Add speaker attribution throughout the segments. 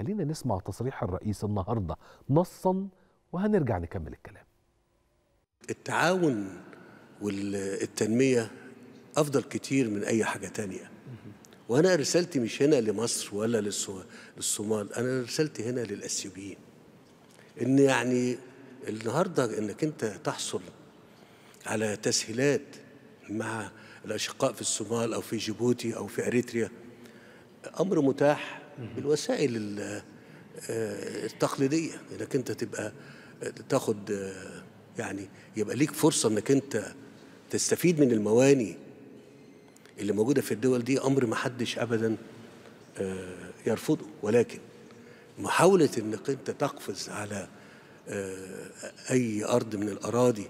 Speaker 1: خلينا نسمع تصريح الرئيس النهارده نصا وهنرجع
Speaker 2: نكمل الكلام التعاون والتنمية أفضل كتير من أي حاجة تانية وأنا رسالتي مش هنا لمصر ولا للصومال أنا رسالتي هنا للأثيوبيين إن يعني النهاردة إنك أنت تحصل على تسهيلات مع الأشقاء في الصومال أو في جيبوتي أو في أريتريا أمر متاح بالوسائل آه، التقليديه انك انت تبقى آه، تاخد آه، يعني يبقى ليك فرصه انك انت تستفيد من المواني اللي موجوده في الدول دي امر ما حدش ابدا يرفضه ولكن محاوله انك انت تقفز على اي ارض من الاراضي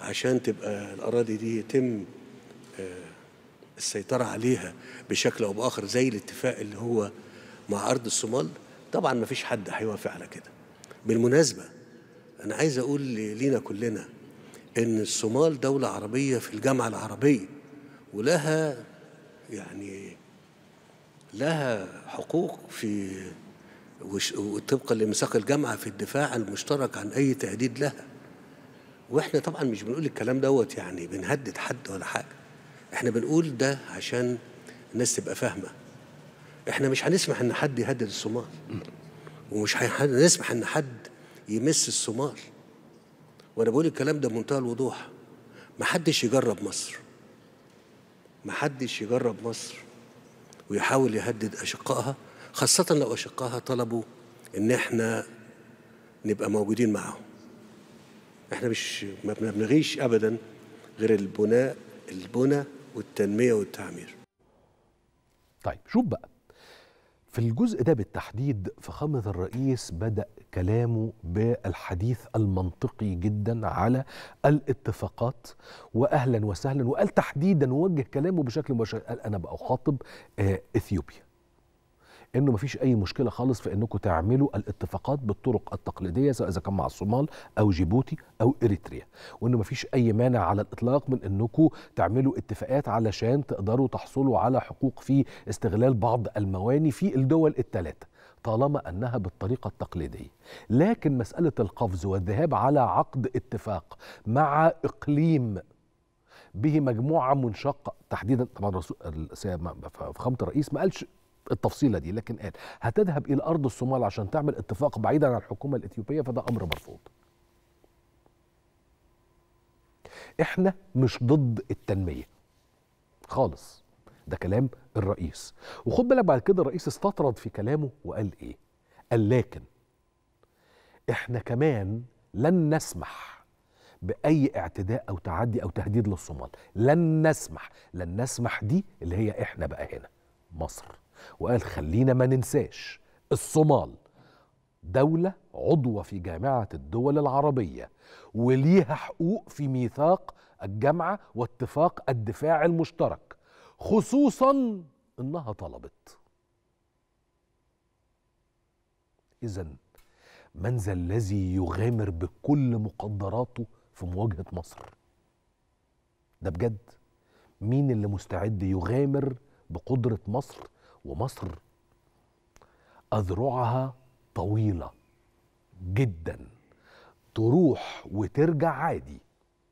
Speaker 2: عشان تبقى الاراضي دي يتم السيطره عليها بشكل او باخر زي الاتفاق اللي هو مع أرض الصومال طبعا ما فيش حد هيوافق على كده بالمناسبة أنا عايز أقول لينا كلنا إن الصومال دولة عربية في الجامعة العربية ولها يعني لها حقوق في وطبقا لميثاق الجامعة في الدفاع المشترك عن أي تهديد لها واحنا طبعا مش بنقول الكلام دوت يعني بنهدد حد ولا حاجه احنا بنقول ده عشان الناس تبقى فاهمه احنا مش هنسمح ان حد يهدد الصومال ومش هنسمح ان حد يمس الصومال وانا بقول الكلام ده بمنتهى الوضوح محدش يجرب مصر محدش يجرب مصر ويحاول يهدد اشقائها خاصه لو اشقائها طلبوا ان احنا نبقى موجودين معاهم احنا مش ما بنبغيش ابدا غير البناء البنى والتنميه والتعمير طيب شوف بقى في الجزء
Speaker 1: ده بالتحديد فخامة الرئيس بدأ كلامه بالحديث المنطقي جدا على الاتفاقات وأهلا وسهلا وقال تحديدا ووجه كلامه بشكل مباشر قال أنا بأخاطب آه، إثيوبيا انه مفيش اي مشكله خالص في انكم تعملوا الاتفاقات بالطرق التقليديه سواء اذا كان مع الصومال او جيبوتي او اريتريا وانه مفيش اي مانع على الاطلاق من انكم تعملوا اتفاقات علشان تقدروا تحصلوا على حقوق في استغلال بعض المواني في الدول الثلاثه طالما انها بالطريقه التقليديه لكن مساله القفز والذهاب على عقد اتفاق مع اقليم به مجموعه منشقه تحديدا طبعا فخامه الرئيس ما قالش التفصيله دي لكن قال هتذهب الى ارض الصومال عشان تعمل اتفاق بعيدا عن الحكومه الاثيوبيه فده امر مرفوض احنا مش ضد التنميه خالص ده كلام الرئيس وخد بالك بعد كده الرئيس استطرد في كلامه وقال ايه قال لكن احنا كمان لن نسمح باي اعتداء او تعدي او تهديد للصومال لن نسمح لن نسمح دي اللي هي احنا بقى هنا مصر وقال خلينا ما ننساش الصومال دولة عضوة في جامعة الدول العربية وليها حقوق في ميثاق الجامعة واتفاق الدفاع المشترك خصوصا انها طلبت اذا من ذا الذي يغامر بكل مقدراته في مواجهه مصر ده بجد مين اللي مستعد يغامر بقدره مصر ومصر أذرعها طويلة جدا تروح وترجع عادي